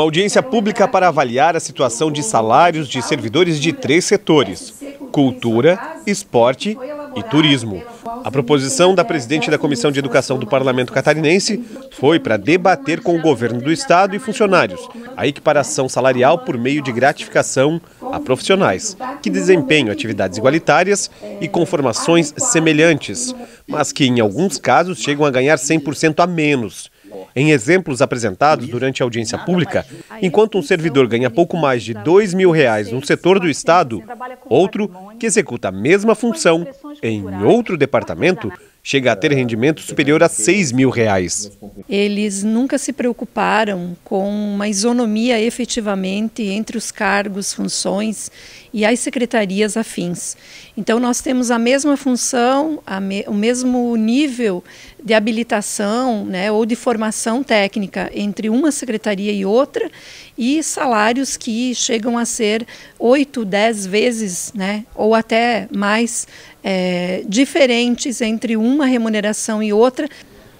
uma audiência pública para avaliar a situação de salários de servidores de três setores: cultura, esporte e turismo. A proposição da presidente da Comissão de Educação do Parlamento Catarinense foi para debater com o governo do estado e funcionários a equiparação salarial por meio de gratificação a profissionais que desempenham atividades igualitárias e com formações semelhantes, mas que em alguns casos chegam a ganhar 100% a menos em exemplos apresentados durante a audiência pública, enquanto um é servidor ganha pouco mais de dois mil reais num setor do Estado, outro que executa a mesma função em outro departamento chega a ter rendimento superior a 6 mil reais. Eles nunca se preocuparam com uma isonomia efetivamente entre os cargos, funções e as secretarias afins. Então nós temos a mesma função, a me, o mesmo nível de habilitação né, ou de formação técnica entre uma secretaria e outra e salários que chegam a ser 8, 10 vezes né, ou até mais é, diferentes entre um uma remuneração e outra.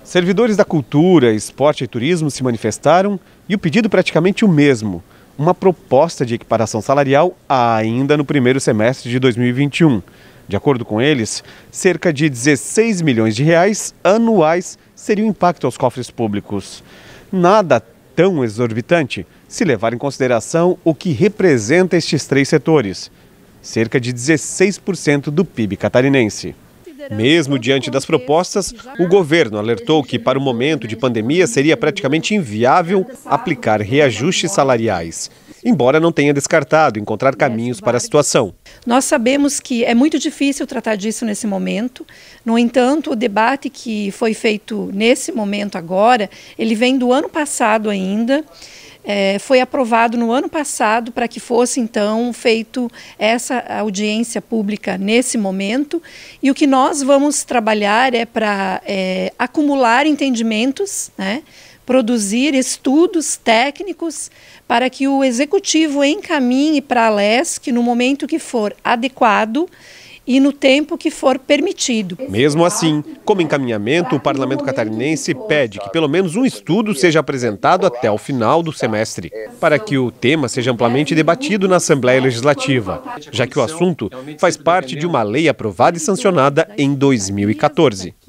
Servidores da cultura, esporte e turismo se manifestaram e o pedido praticamente o mesmo: uma proposta de equiparação salarial ainda no primeiro semestre de 2021. De acordo com eles, cerca de 16 milhões de reais anuais seria o impacto aos cofres públicos. Nada tão exorbitante se levar em consideração o que representa estes três setores, cerca de 16% do PIB catarinense. Mesmo diante das propostas, o governo alertou que, para o né? momento de pandemia, seria praticamente inviável aplicar reajustes salariais embora não tenha descartado encontrar caminhos para a situação. Nós sabemos que é muito difícil tratar disso nesse momento. No entanto, o debate que foi feito nesse momento agora, ele vem do ano passado ainda é, foi aprovado no ano passado para que fosse então feito essa audiência pública nesse momento. E o que nós vamos trabalhar é para é, acumular entendimentos, né? produzir estudos técnicos para que o executivo encaminhe para a LESC no momento que for adequado e no tempo que for permitido. Mesmo assim, como encaminhamento, o parlamento catarinense pede que pelo menos um estudo seja apresentado até o final do semestre, para que o tema seja amplamente debatido na Assembleia Legislativa, já que o assunto faz parte de uma lei aprovada e sancionada em 2014.